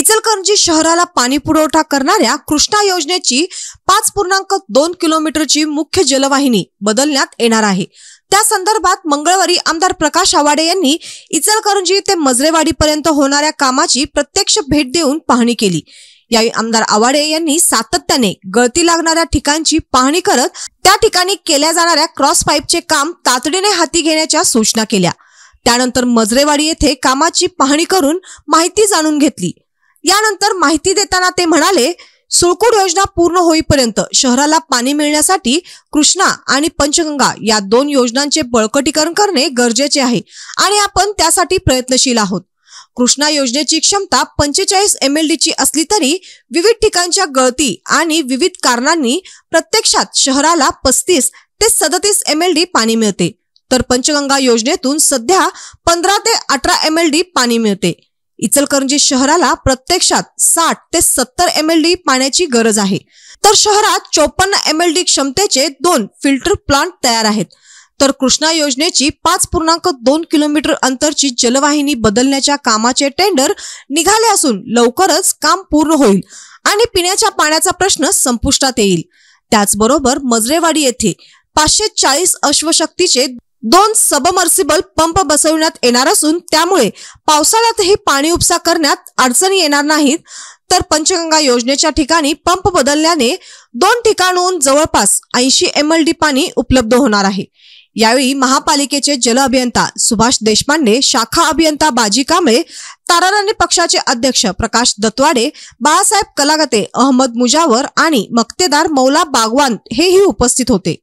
इचलकरंजी शहराला पाणी पुरवठा करणाऱ्या कृष्णा योजनेची पाच पूर्णांक दोन किलोमीटरची मुख्य जलवाहिनी बदलण्यात येणार आहे त्या संदर्भात मंगळवारी आमदार प्रकाश आवाडे यांनी इचलकरंजी ते मजरेवाडीपर्यंत होणाऱ्या कामाची प्रत्यक्ष भेट देऊन पाहणी केली यावेळी आमदार आवाडे यांनी सातत्याने गळती लागणाऱ्या ठिकाणची पाहणी करत त्या ठिकाणी केल्या जाणाऱ्या क्रॉस पाईपचे काम तातडीने हाती घेण्याच्या सूचना केल्या त्यानंतर मजरेवाडी येथे कामाची पाहणी करून माहिती जाणून घेतली यानंतर माहिती देताना ते म्हणाले सुळकूड योजना पूर्ण होईपर्यंत शहराला पाणी मिळण्यासाठी कृष्णा आणि पंचगंगा या दोन योजनांचे बळकटीकरण करणे गरजेचे आहे आणि आपण त्यासाठी प्रयत्नशील आहोत कृष्णा योजनेची क्षमता पंचेचाळीस एम एल डीची असली तरी विविध ठिकाणच्या गळती आणि विविध कारणांनी प्रत्यक्षात शहराला पस्तीस ते सदतीस एम एल डी पाणी मिळते तर पंचगंगा योजनेतून सध्या पंधरा ते अठरा एम एल डी पाणी मिळते इचलकरंजी शहराला प्रत्यक्षात साठ ते सत्तर एम एल डी पाण्याची गरज आहे तर शहरात चोपन्न एम एल डी क्षमतेचे दोन फिल्टर प्लांट तयार आहेत तर कृष्णा योजनेची पाच पूर्णांक दोन किलोमीटर अंतरची जलवाहिनी बदलण्याच्या कामाचे टेंडर निघाले असून लवकरच काम पूर्ण होईल आणि पिण्याच्या पाण्याचा प्रश्न संपुष्टात येईल त्याचबरोबर मजरेवाडी येथे पाचशे चाळीस अश्वशक्तीचे दोन सबमर्सिबल पंप बसविण्यात येणार असून त्यामुळे पावसाळ्यातही पाणी उपसा करण्यात अडचणी येणार नाहीत तर पंचगंगा योजनेच्या ठिकाणी पंप बदलल्याने दोन ठिकाणहून जवळपास ऐंशी एम एल डी पाणी उपलब्ध होणार आहे यावेळी महापालिकेचे जल अभियंता सुभाष देशपांडे शाखा अभियंता बाजी कांबळे ताराराणी पक्षाचे अध्यक्ष प्रकाश दत्वाडे बाळासाहेब कलागते अहमद मुजावर आणि मक्तेदार मौला बागवान हेही उपस्थित होते